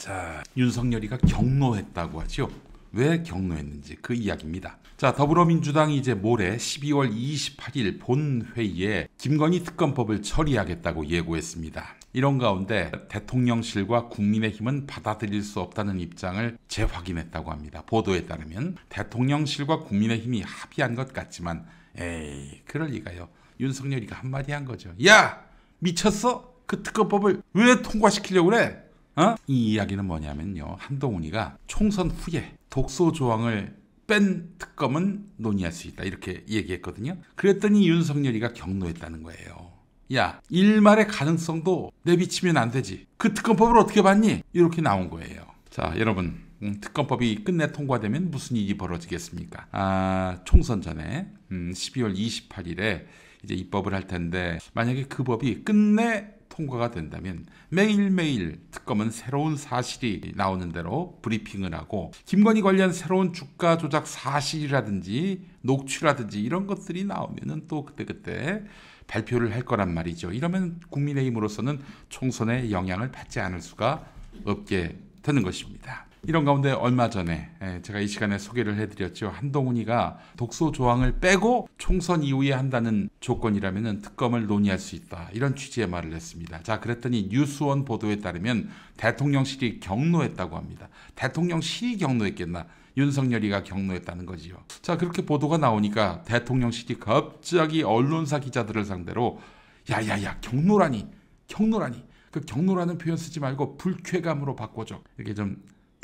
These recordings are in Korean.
자, 윤석열이가 경로했다고 하죠. 왜 경로했는지 그 이야기입니다. 자, 더불어민주당이 이제 모레 12월 28일 본회의에 김건희 특검법을 처리하겠다고 예고했습니다. 이런 가운데 대통령실과 국민의힘은 받아들일 수 없다는 입장을 재확인했다고 합니다. 보도에 따르면 대통령실과 국민의힘이 합의한 것 같지만 에이, 그럴 리가요. 윤석열이가 한마디 한 거죠. 야! 미쳤어? 그 특검법을 왜 통과시키려고 그래? 어? 이 이야기는 뭐냐면요. 한동훈이가 총선 후에 독소 조항을 뺀 특검은 논의할 수 있다. 이렇게 얘기했거든요. 그랬더니 윤석열이가 경로했다는 거예요. 야, 일말의 가능성도 내비치면 안 되지. 그 특검법을 어떻게 봤니? 이렇게 나온 거예요. 자, 여러분. 음, 특검법이 끝내 통과되면 무슨 일이 벌어지겠습니까? 아, 총선 전에 음, 12월 28일에 이제 입법을 할 텐데 만약에 그 법이 끝내 통과가 된다면 매일매일 특검은 새로운 사실이 나오는 대로 브리핑을 하고 김건희 관련 새로운 주가 조작 사실이라든지 녹취라든지 이런 것들이 나오면은 또 그때그때 발표를 할 거란 말이죠. 이러면 국민의힘으로서는 총선에 영향을 받지 않을 수가 없게 되는 것입니다. 이런 가운데 얼마 전에 예, 제가 이 시간에 소개를 해드렸죠. 한동훈이가 독소 조항을 빼고 총선 이후에 한다는 조건이라면 특검을 논의할 수 있다. 이런 취지의 말을 했습니다. 자, 그랬더니 뉴스원 보도에 따르면 대통령실이 경로했다고 합니다. 대통령실이 경로했겠나? 윤석열이가 경로했다는 거지요. 자, 그렇게 보도가 나오니까 대통령실이 갑자기 언론사 기자들을 상대로 야야야 경로라니 경로라니 그 경로라는 표현 쓰지 말고 불쾌감으로 바꿔줘 이렇게 좀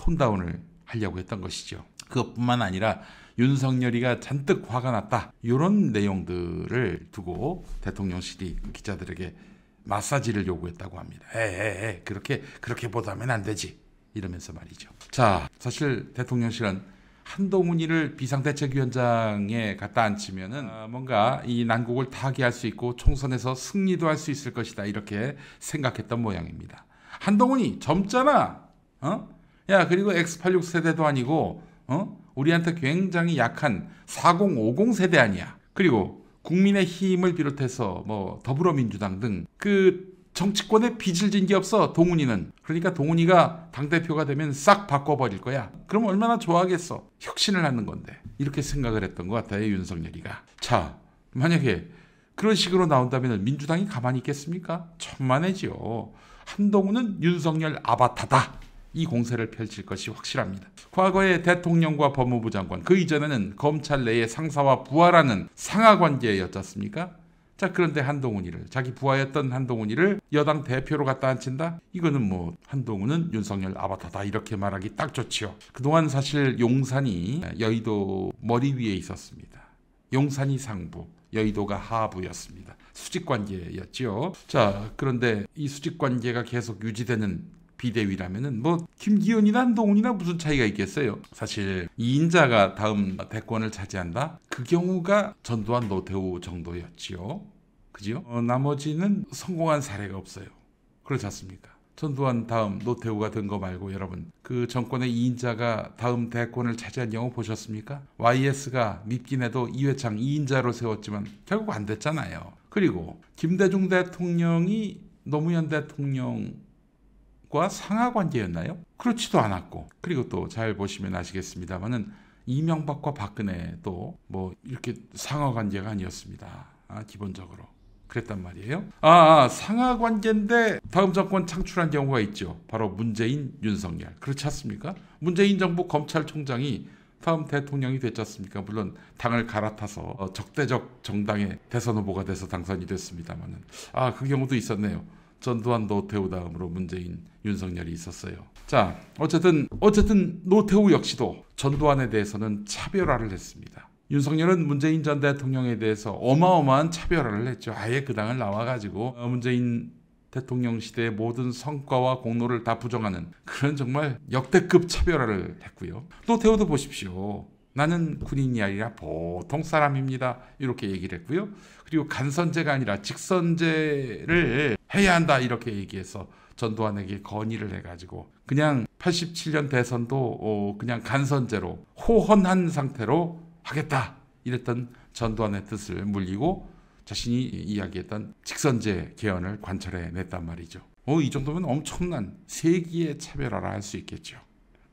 톤다운을 하려고 했던 것이죠. 그것뿐만 아니라 윤석열이가 잔뜩 화가 났다. 이런 내용들을 두고 대통령실이 기자들에게 마사지를 요구했다고 합니다. 에에에 그렇게 그렇게 보다면 안 되지 이러면서 말이죠. 자 사실 대통령실은 한동훈이를 비상대책위원장에 갖다 앉히면은 어, 뭔가 이 난국을 타개할 수 있고 총선에서 승리도 할 수 있을 것이다 이렇게 생각했던 모양입니다. 한동훈이 젊잖아. 어? 야, 그리고 X86 세대도 아니고, 어? 우리한테 굉장히 약한 4050 세대 아니야. 그리고 국민의 힘을 비롯해서 뭐 더불어민주당 등 그 정치권에 빚을 진 게 없어, 동훈이는. 그러니까 동훈이가 당대표가 되면 싹 바꿔버릴 거야. 그럼 얼마나 좋아하겠어. 혁신을 하는 건데. 이렇게 생각을 했던 것 같아요, 윤석열이가. 자, 만약에 그런 식으로 나온다면 민주당이 가만히 있겠습니까? 천만에지요. 한동훈은 윤석열 아바타다. 이 공세를 펼칠 것이 확실합니다. 과거의 대통령과 법무부 장관 그 이전에는 검찰 내의 상사와 부하라는 상하 관계였지않습니까자 그런데 한동훈이를 자기 부하였던 한동훈이를 여당 대표로 갖다 앉힌다? 이거는 뭐 한동훈은 윤석열 아바타다 이렇게 말하기 딱 좋지요. 그동안 사실 용산이 여의도 머리 위에 있었습니다. 용산이 상부, 여의도가 하부였습니다. 수직 관계였지요. 자, 그런데 이 수직 관계가 계속 유지되는 비대위라면은 뭐 김기현이나 한동훈이나 무슨 차이가 있겠어요. 사실 이인자가 다음 대권을 차지한다. 그 경우가 전두환 노태우 정도였지요. 그죠 어, 나머지는 성공한 사례가 없어요. 그렇지 않습니까? 전두환 다음 노태우가 된 거 말고 여러분 그 정권의 2인자가 다음 대권을 차지한 경우 보셨습니까? YS가 밉긴 해도 이회창 2인자로 세웠지만 결국 안 됐잖아요. 그리고 김대중 대통령이 노무현 대통령 과 상하 관계였나요? 그렇지도 않았고 그리고 또 잘 보시면 아시겠습니다만은 이명박과 박근혜도 뭐 이렇게 상하 관계가 아니었습니다. 아, 기본적으로 그랬단 말이에요. 아, 아 상하 관계인데 다음 정권 창출한 경우가 있죠. 바로 문재인 윤석열 그렇지 않습니까? 문재인 정부 검찰총장이 다음 대통령이 됐지 않습니까? 물론 당을 갈아타서 어, 적대적 정당의 대선 후보가 돼서 당선이 됐습니다만은 아그 경우도 있었네요. 전두환 노태우 다음으로 문재인 윤석열이 있었어요. 자, 어쨌든 어쨌든 노태우 역시도 전두환에 대해서는 차별화를 했습니다. 윤석열은 문재인 전 대통령에 대해서 어마어마한 차별화를 했죠. 아예 그 당을 나와가지고 문재인 대통령 시대의 모든 성과와 공로를 다 부정하는 그런 정말 역대급 차별화를 했고요. 노태우도 보십시오. 나는 군인이 아니라 보통 사람입니다. 이렇게 얘기를 했고요. 그리고 간선제가 아니라 직선제를 해야 한다. 이렇게 얘기해서 전두환에게 건의를 해가지고 그냥 87년 대선도 어, 그냥 간선제로 호헌한 상태로 하겠다. 이랬던 전두환의 뜻을 물리고 자신이 이야기했던 직선제 개헌을 관철해 냈단 말이죠. 어, 이 정도면 엄청난 세기의 차별화라 할수 있겠죠.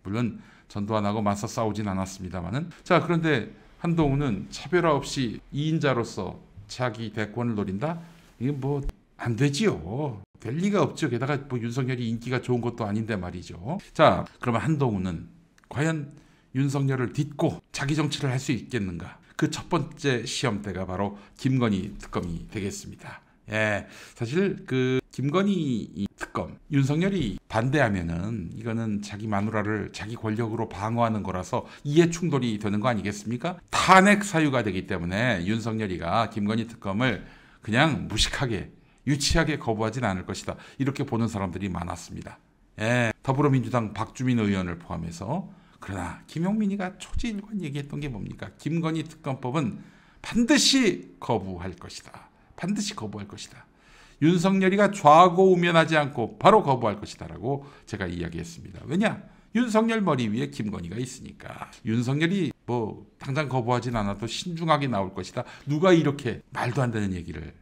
물론 전두환하고 맞서 싸우진 않았습니다만은 자 그런데 한동훈은 차별화 없이 2인자로서 자기 대권을 노린다 이게 뭐안 되지요 될 리가 없죠 게다가 뭐 윤석열이 인기가 좋은 것도 아닌데 말이죠 자 그러면 한동훈은 과연 윤석열을 딛고 자기 정치를 할 수 있겠는가 그 첫 번째 시험때가 바로 김건희 특검이 되겠습니다 예 사실 그 김건희 특검 윤석열이 반대하면은 이거는 자기 마누라를 자기 권력으로 방어하는 거라서 이해 충돌이 되는 거 아니겠습니까? 탄핵 사유가 되기 때문에 윤석열이가 김건희 특검을 그냥 무식하게 유치하게 거부하진 않을 것이다. 이렇게 보는 사람들이 많았습니다. 예, 더불어민주당 박주민 의원을 포함해서 그러나 김용민이가 초지일관 얘기했던 게 뭡니까? 김건희 특검법은 반드시 거부할 것이다. 반드시 거부할 것이다. 윤석열이가 좌고 우면하지 않고 바로 거부할 것이다라고 제가 이야기했습니다. 왜냐? 윤석열 머리 위에 김건희가 있으니까 윤석열이 뭐 당장 거부하진 않아도 신중하게 나올 것이다. 누가 이렇게 말도 안 되는 얘기를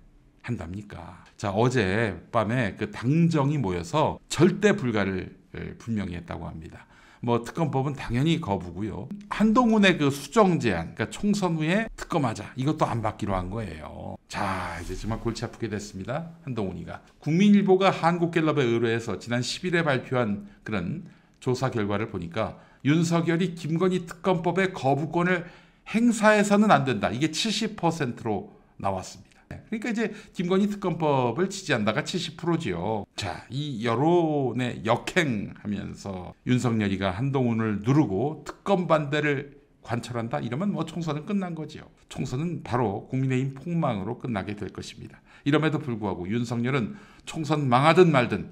한답니까? 자 어제 밤에 그 당정이 모여서 절대 불가를 분명히 했다고 합니다. 뭐 특검법은 당연히 거부고요. 한동훈의 그 수정 제안, 그러니까 총선 후에 특검하자 이것도 안 받기로 한 거예요. 자, 이제 정말 골치 아프게 됐습니다. 한동훈이가 국민일보가 한국갤럽에 의뢰해서 지난 10일에 발표한 그런 조사 결과를 보니까 윤석열이 김건희 특검법의 거부권을 행사해서는 안 된다. 이게 70%로 나왔습니다. 그러니까 이제 김건희 특검법을 지지한다가 70%지요. 자, 이 여론에 역행하면서 윤석열이가 한동훈을 누르고 특검 반대를 관철한다 이러면 뭐 총선은 끝난 거지요. 총선은 바로 국민의힘 폭망으로 끝나게 될 것입니다. 이럼에도 불구하고 윤석열은 총선 망하든 말든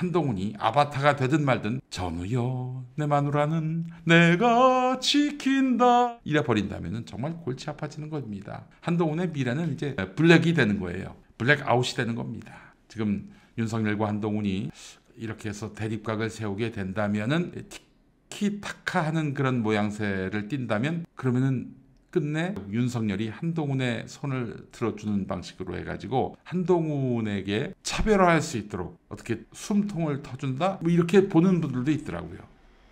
한동훈이 아바타가 되든 말든 전우여 내 마누라는 내가 지킨다 잃어버린다면 정말 골치 아파지는 겁니다. 한동훈의 미래는 이제 블랙이 되는 거예요. 블랙 아웃이 되는 겁니다. 지금 윤석열과 한동훈이 이렇게 해서 대립각을 세우게 된다면 티키타카하는 그런 모양새를 띈다면 그러면은 끝내 윤석열이 한동훈의 손을 들어주는 방식으로 해가지고 한동훈에게 차별화할 수 있도록 어떻게 숨통을 터준다? 뭐 이렇게 보는 분들도 있더라고요.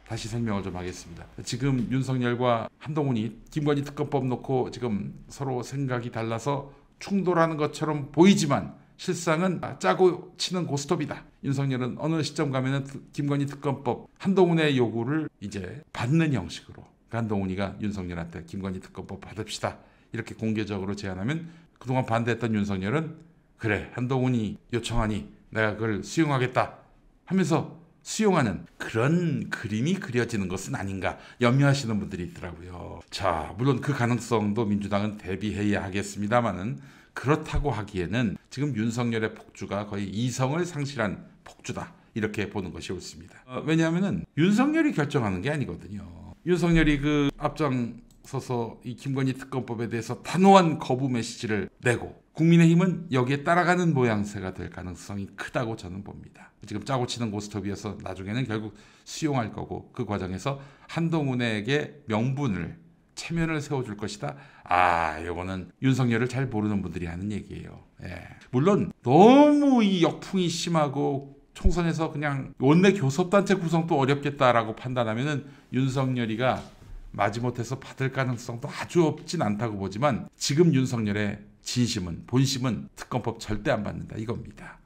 다시 설명을 좀 하겠습니다. 지금 윤석열과 한동훈이 김건희 특검법 놓고 지금 서로 생각이 달라서 충돌하는 것처럼 보이지만 실상은 짜고 치는 고스톱이다. 윤석열은 어느 시점 가면은 김건희 특검법 한동훈의 요구를 이제 받는 형식으로 간동훈이가 윤석열한테 김건희 특검법 받읍시다. 이렇게 공개적으로 제안하면 그동안 반대했던 윤석열은 그래 한동훈이 요청하니 내가 그걸 수용하겠다 하면서 수용하는 그런 그림이 그려지는 것은 아닌가 염려하시는 분들이 있더라고요. 자 물론 그 가능성도 민주당은 대비해야 하겠습니다만은 그렇다고 하기에는 지금 윤석열의 폭주가 거의 이성을 상실한 폭주다 이렇게 보는 것이 옳습니다. 어, 왜냐하면 윤석열이 결정하는 게 아니거든요. 윤석열이 그 앞장 서서 이 김건희 특검법에 대해서 단호한 거부 메시지를 내고 국민의힘은 여기에 따라가는 모양새가 될 가능성이 크다고 저는 봅니다. 지금 짜고 치는 고스톱이어서 나중에는 결국 수용할 거고 그 과정에서 한동훈에게 명분을 체면을 세워줄 것이다. 아, 이거는 윤석열을 잘 모르는 분들이 하는 얘기예요. 예. 물론 너무 이 역풍이 심하고 총선에서 그냥 원내 교섭단체 구성도 어렵겠다라고 판단하면은 윤석열이가 마지못해서 받을 가능성도 아주 없진 않다고 보지만 지금 윤석열의 진심은 본심은 특검법 절대 안 받는다 이겁니다.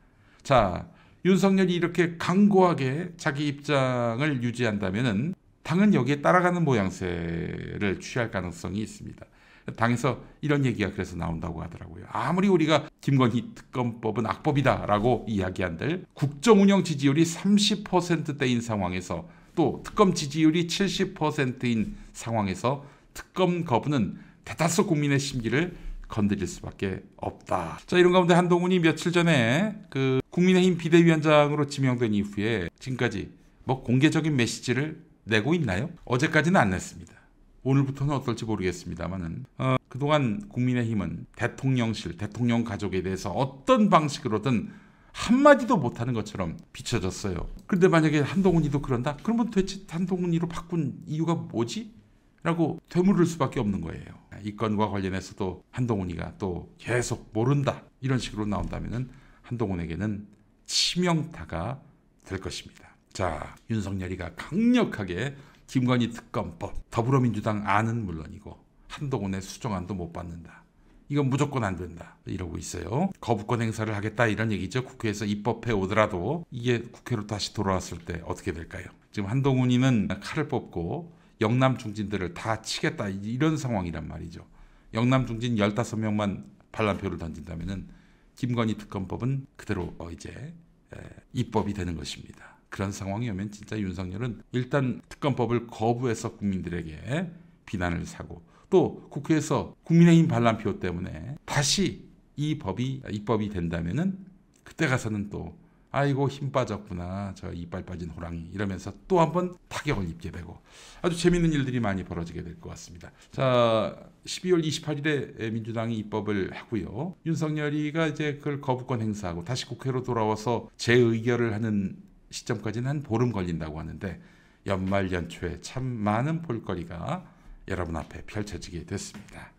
자 윤석열이 이렇게 강고하게 자기 입장을 유지한다면은 당은 여기에 따라가는 모양새를 취할 가능성이 있습니다. 당에서 이런 얘기가 그래서 나온다고 하더라고요. 아무리 우리가 김건희 특검법은 악법이다라고 이야기한들 국정운영 지지율이 30%대인 상황에서 또 특검 지지율이 70%인 상황에서 특검 거부는 대다수 국민의 심기를 건드릴 수밖에 없다. 자 이런 가운데 한동훈이 며칠 전에 그 국민의힘 비대위원장으로 지명된 이후에 지금까지 뭐 공개적인 메시지를 내고 있나요? 어제까지는 안 냈습니다. 오늘부터는 어떨지 모르겠습니다만은 어, 그동안 국민의힘은 대통령실, 대통령 가족에 대해서 어떤 방식으로든 한마디도 못하는 것처럼 비춰졌어요. 그런데 만약에 한동훈이도 그런다? 그러면 도대체 한동훈이로 바꾼 이유가 뭐지? 라고 되물을 수밖에 없는 거예요. 이 건과 관련해서도 한동훈이가 또 계속 모른다 이런 식으로 나온다면 한동훈에게는 치명타가 될 것입니다. 자, 윤석열이가 강력하게 김건희 특검법, 더불어민주당 안은 물론이고 한동훈의 수정안도 못 받는다. 이건 무조건 안 된다. 이러고 있어요. 거부권 행사를 하겠다 이런 얘기죠. 국회에서 입법해 오더라도 이게 국회로 다시 돌아왔을 때 어떻게 될까요? 지금 한동훈이는 칼을 뽑고 영남 중진들을 다 치겠다 이런 상황이란 말이죠. 영남 중진 15명만 반란표를 던진다면 김건희 특검법은 그대로 어, 이제 입법이 되는 것입니다. 그런 상황이 오면 진짜 윤석열은 일단 특검법을 거부해서 국민들에게 비난을 사고 또 국회에서 국민의힘 반란표 때문에 다시 이 법이 입법이 된다면은 그때 가서는 또 아이고 힘 빠졌구나 저 이빨 빠진 호랑이 이러면서 또한번 타격을 입게 되고 아주 재밌는 일들이 많이 벌어지게 될 것 같습니다. 자 12월 28일에 민주당이 입법을 하고요 윤석열이가 이제 그걸 거부권 행사하고 다시 국회로 돌아와서 재의결을 하는 시점까지는 한 보름 걸린다고 하는데 연말 연초에 참 많은 볼거리가 여러분 앞에 펼쳐지게 됐습니다.